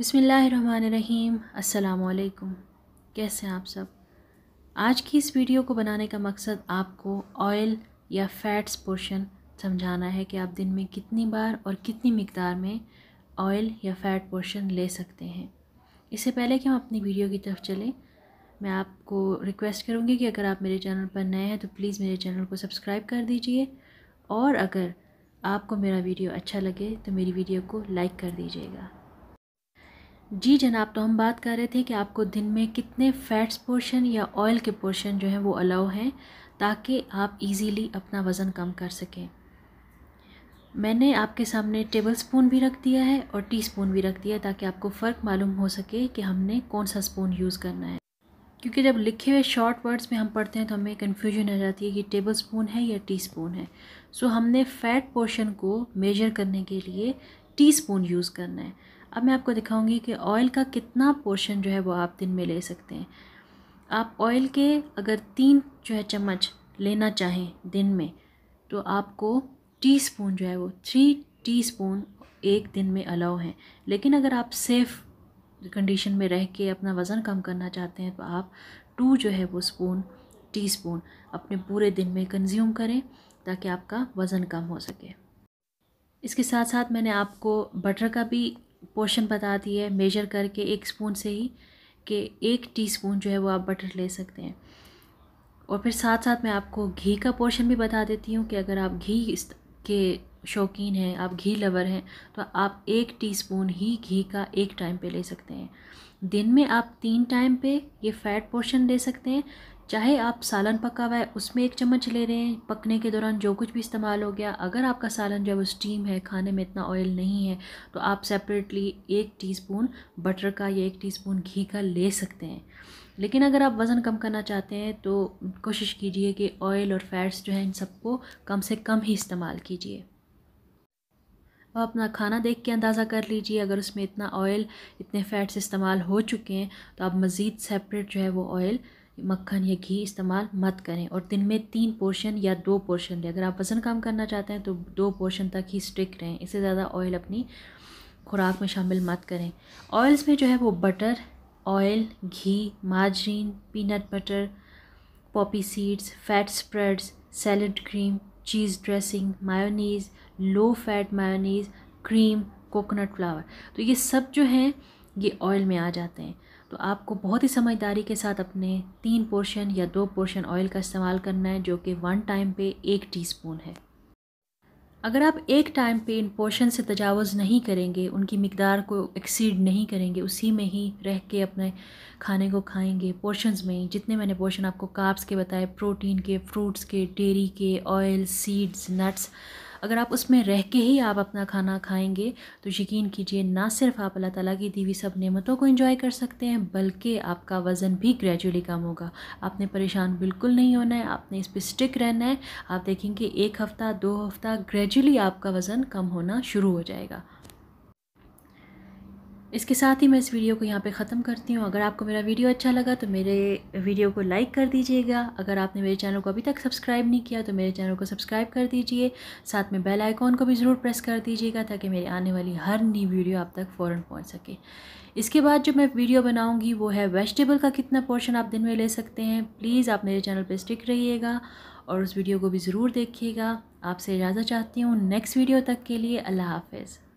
बिसमीम् अल्लाम कैसे हैं आप सब आज की इस वीडियो को बनाने का मकसद आपको ऑयल या फैट्स पोर्शन समझाना है कि आप दिन में कितनी बार और कितनी मकदार में ऑयल या फ़ैट पोर्शन ले सकते हैं इससे पहले कि हम अपनी वीडियो की तरफ चलें मैं आपको रिक्वेस्ट करूँगी कि अगर आप मेरे चैनल पर नए हैं तो प्लीज़ मेरे चैनल को सब्सक्राइब कर दीजिए और अगर आपको मेरा वीडियो अच्छा लगे तो मेरी वीडियो को लाइक कर दीजिएगा जी जनाब तो हम बात कर रहे थे कि आपको दिन में कितने फ़ैट्स पोर्शन या ऑयल के पोर्शन जो हैं वो अलाउ हैं ताकि आप इजीली अपना वज़न कम कर सकें मैंने आपके सामने टेबल स्पून भी रख दिया है और टी स्पून भी रख दिया है ताकि आपको फ़र्क मालूम हो सके कि हमने कौन सा स्पून यूज़ करना है क्योंकि जब लिखे हुए शॉर्ट वर्ड्स में हम पढ़ते हैं तो हमें कन्फ्यूजन आ जाती है कि टेबल स्पून है या टी स्पून है सो हमने फ़ैट पोर्शन को मेजर करने के लिए टी स्पून यूज़ करना है अब मैं आपको दिखाऊंगी कि ऑयल का कितना पोर्शन जो है वो आप दिन में ले सकते हैं आप ऑयल के अगर तीन जो है चम्मच लेना चाहें दिन में तो आपको टीस्पून जो है वो थ्री टीस्पून एक दिन में अलाउ है लेकिन अगर आप सेफ़ कंडीशन में रह के अपना वज़न कम करना चाहते हैं तो आप टू जो है वो स्पून टी स्पून अपने पूरे दिन में कंज्यूम करें ताकि आपका वज़न कम हो सके इसके साथ साथ मैंने आपको बटर का भी पोर्शन बता दी है मेजर करके एक स्पून से ही कि एक टीस्पून जो है वो आप बटर ले सकते हैं और फिर साथ साथ मैं आपको घी का पोर्शन भी बता देती हूँ कि अगर आप घी के शौकीन हैं आप घी लवर हैं तो आप एक टीस्पून ही घी का एक टाइम पे ले सकते हैं दिन में आप तीन टाइम पे ये फ़ैट पोर्शन ले सकते हैं चाहे आप सालन पका हुआ है उसमें एक चम्मच ले रहे हैं पकने के दौरान जो कुछ भी इस्तेमाल हो गया अगर आपका सालन जो है वो स्टीम है खाने में इतना ऑयल नहीं है तो आप सेपरेटली एक टीस्पून बटर का या एक टीस्पून घी का ले सकते हैं लेकिन अगर आप वज़न कम करना चाहते हैं तो कोशिश कीजिए कि ऑयल और फैट्स जो है इन सबको कम से कम ही इस्तेमाल कीजिए अब अपना खाना देख के अंदाज़ा कर लीजिए अगर उसमें इतना ऑयल इतने फैट्स इस्तेमाल हो चुके हैं तो आप मज़ीद सेपरेट जो है वो ऑयल मक्खन या घी इस्तेमाल मत करें और दिन में तीन पोर्शन या दो पोर्शन लें अगर आप वज़न कम करना चाहते हैं तो दो पोर्शन तक ही स्टिक रहें इससे ज़्यादा ऑयल अपनी खुराक में शामिल मत करें ऑयल्स में जो है वो बटर ऑयल घी margarine peanut butter poppy seeds fat spreads salad cream cheese dressing mayonnaise low fat mayonnaise cream coconut flour तो ये सब जो हैं ये ऑयल में आ जाते हैं तो आपको बहुत ही समझदारी के साथ अपने तीन पोर्शन या दो पोर्शन ऑयल का इस्तेमाल करना है जो कि वन टाइम पे एक टीस्पून है अगर आप एक टाइम पे इन पोर्शन से तजावज़ नहीं करेंगे उनकी मकदार को एक्सीड नहीं करेंगे उसी में ही रह के अपने खाने को खाएंगे पोर्शंस में ही जितने मैंने पोर्शन आपको काप्स के बताए प्रोटीन के फ्रूट्स के डेरी के ऑयल सीड्स नट्स अगर आप उसमें रह के ही आप अपना खाना खाएंगे तो यकीन कीजिए ना सिर्फ आप अल्लाह ताला की दीवी सब नेमतों को एंजॉय कर सकते हैं बल्कि आपका वज़न भी ग्रेजुअली कम होगा आपने परेशान बिल्कुल नहीं होना है आपने इस पर स्टिक रहना है आप देखेंगे एक हफ़्ता दो हफ़्ता ग्रेजुअली आपका वज़न कम होना शुरू हो जाएगा इसके साथ ही मैं इस वीडियो को यहाँ पे ख़त्म करती हूँ अगर आपको मेरा वीडियो अच्छा लगा तो मेरे वीडियो को लाइक कर दीजिएगा अगर आपने मेरे चैनल को अभी तक सब्सक्राइब नहीं किया तो मेरे चैनल को सब्सक्राइब कर दीजिए साथ में बेल आइकॉन को भी ज़रूर प्रेस कर दीजिएगा ताकि मेरी आने वाली हर नई वीडियो आप तक फ़ौर पहुँच सके इसके बाद जो मैं वीडियो बनाऊँगी वो है वेजिटेबल का कितना पोर्शन आप दिन में ले सकते हैं प्लीज़ आप मेरे चैनल पर स्टिक रहिएगा और उस वीडियो को भी ज़रूर देखिएगा आपसे इजाज़त चाहती हूँ नेक्स्ट वीडियो तक के लिए अल्लाह हाफिज़